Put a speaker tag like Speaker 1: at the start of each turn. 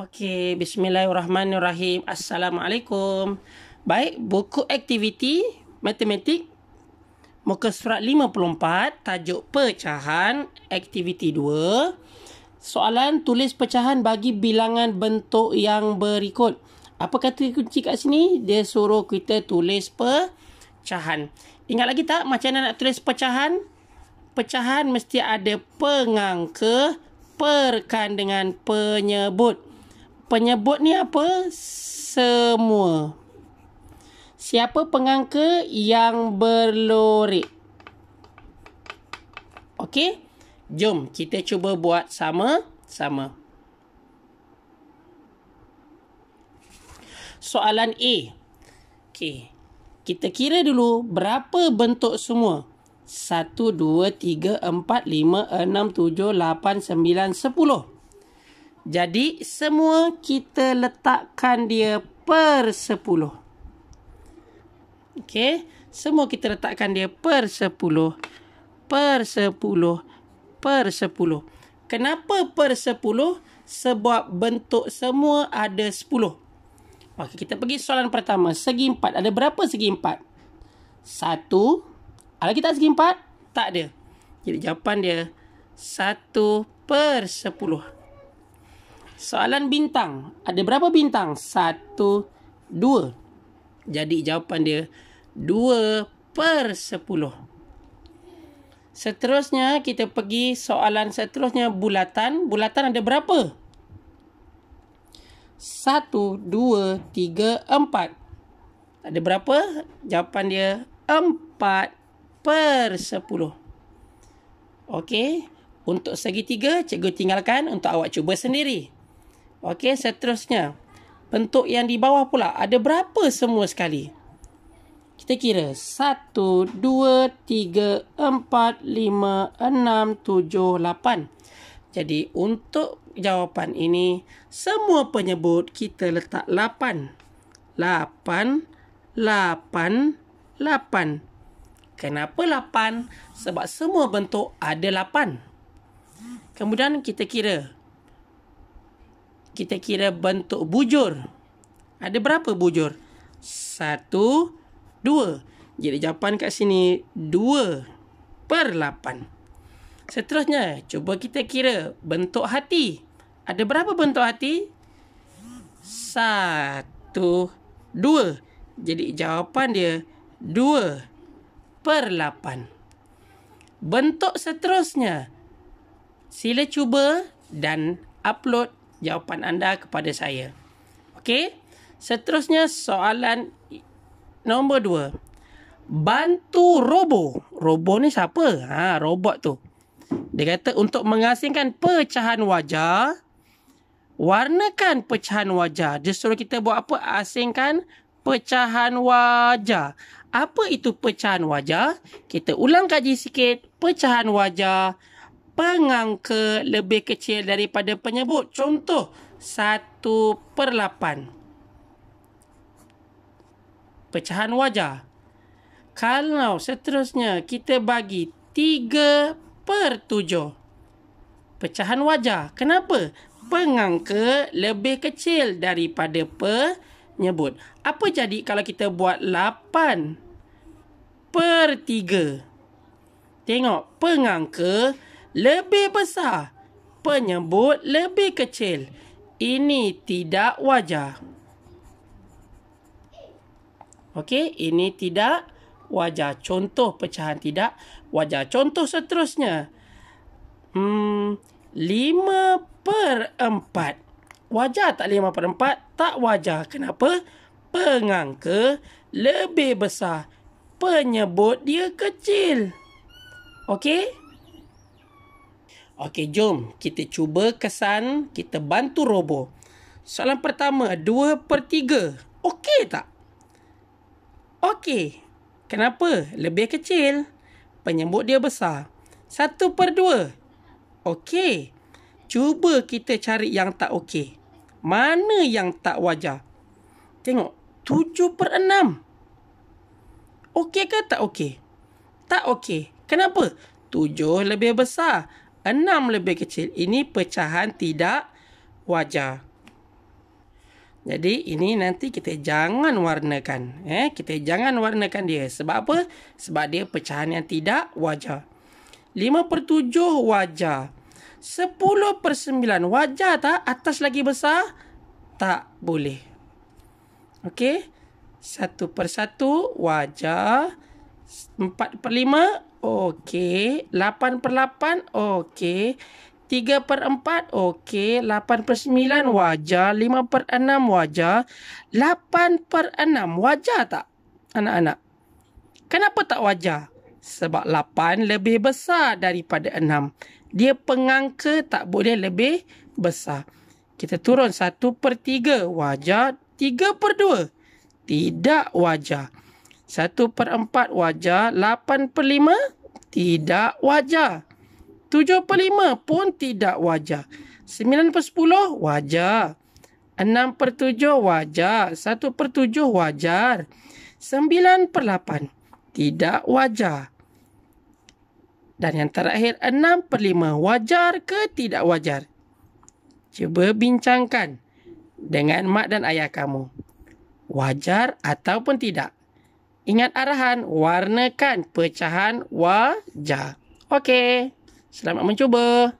Speaker 1: Okey, bismillahirrahmanirrahim. Assalamualaikum. Baik, buku aktiviti matematik muka surat 54 tajuk pecahan aktiviti 2. Soalan tulis pecahan bagi bilangan bentuk yang berikut. Apa kata kunci kat sini? Dia suruh kita tulis pecahan. Ingat lagi tak macam mana nak tulis pecahan? Pecahan mesti ada pengangka perkan dengan penyebut penyebut ni apa? Semua. Siapa pengangka yang berlorik? Okey. Jom kita cuba buat sama-sama. Soalan A. Okey. Kita kira dulu berapa bentuk semua? 1, 2, 3, 4, 5, 6, 7, 8, 9, 10. Jadi semua kita letakkan dia per sepuluh. Okey, semua kita letakkan dia per sepuluh, Per sepuluh, Per sepuluh. Kenapa per sepuluh? Sebab bentuk semua ada sepuluh. Okey, kita pergi soalan pertama. Segi empat. ada berapa segi empat? Satu. Ada kita segi empat? Tak ada. Jadi jawapan dia satu per sepuluh. Soalan bintang. Ada berapa bintang? Satu, dua. Jadi jawapan dia, dua per sepuluh. Seterusnya, kita pergi soalan seterusnya bulatan. Bulatan ada berapa? Satu, dua, tiga, empat. Ada berapa? Jawapan dia, empat per sepuluh. Okey. Untuk segitiga, cikgu tinggalkan untuk awak cuba sendiri. Okey, seterusnya. Bentuk yang di bawah pula ada berapa semua sekali? Kita kira satu, dua, tiga, empat, lima, enam, tujuh, lapan. Jadi untuk jawapan ini semua penyebut kita letak lapan, lapan, lapan, lapan. Kenapa lapan? Sebab semua bentuk ada lapan. Kemudian kita kira kita kira bentuk bujur. Ada berapa bujur? Satu, dua. Jadi jawapan kat sini dua per lapan. Seterusnya, cuba kita kira bentuk hati. Ada berapa bentuk hati? Satu, dua. Jadi jawapan dia dua per lapan. Bentuk seterusnya, sila cuba dan upload jawapan anda kepada saya. Okey? Seterusnya soalan nombor dua. Bantu robo. Robo ni siapa? Ha, robot tu. Dia kata untuk mengasingkan pecahan wajah, warnakan pecahan wajah. Dia suruh kita buat apa? Asingkan pecahan wajah. Apa itu pecahan wajah? Kita ulang kaji sikit. Pecahan wajah pengangka lebih kecil daripada penyebut. Contoh, 1 per 8. Pecahan wajah. Kalau seterusnya kita bagi 3 per 7. Pecahan wajah. Kenapa? Pengangka lebih kecil daripada penyebut. Apa jadi kalau kita buat 8 per 3? Tengok, pengangka lebih lebih besar, penyebut lebih kecil. Ini tidak wajar. Okey, ini tidak wajar. Contoh pecahan tidak wajar. Contoh seterusnya. Hmm, 5 per empat Wajar tak lima per empat Tak wajar. Kenapa? Pengangka lebih besar. Penyebut dia kecil. Okey? Okey, jom kita cuba kesan kita bantu Robo. Soalan pertama, 2 per 3. Okey tak? Okey. Kenapa? Lebih kecil. Penyembuh dia besar. 1 per 2. Okey. Cuba kita cari yang tak okey. Mana yang tak wajar? Tengok. 7 per 6. Okey ke tak okey? Tak okey. Kenapa? 7 lebih besar. Enam lebih kecil. Ini pecahan tidak wajar. Jadi ini nanti kita jangan warnakan. Eh? Kita jangan warnakan dia. Sebab apa? Sebab dia pecahan yang tidak wajar. Lima per tujuh wajar. Sepuluh per sembilan wajar tak? Atas lagi besar? Tak boleh. Okey? satu per satu wajar. Empat per lima. Okey. 8 per 8. Okey. 3 per 4. Okey. 8 per 9. Wajar. 5 per 6. Wajar. 8 per 6. Wajar tak? Anak-anak. Kenapa tak wajar? Sebab 8 lebih besar daripada 6. Dia pengangka tak boleh lebih besar. Kita turun 1 per 3. Wajar. 3 per 2. Tidak wajar. Satu per empat wajar. lapan per lima tidak wajar. tujuh per lima pun tidak wajar. sembilan per sepuluh wajar. enam per tujuh wajar. satu per tujuh wajar. sembilan per lapan tidak wajar. Dan yang terakhir 6 per 5 wajar ke tidak wajar? Cuba bincangkan dengan mak dan ayah kamu. Wajar ataupun tidak? Ingat arahan, warnakan pecahan wajah. Okey, selamat mencuba.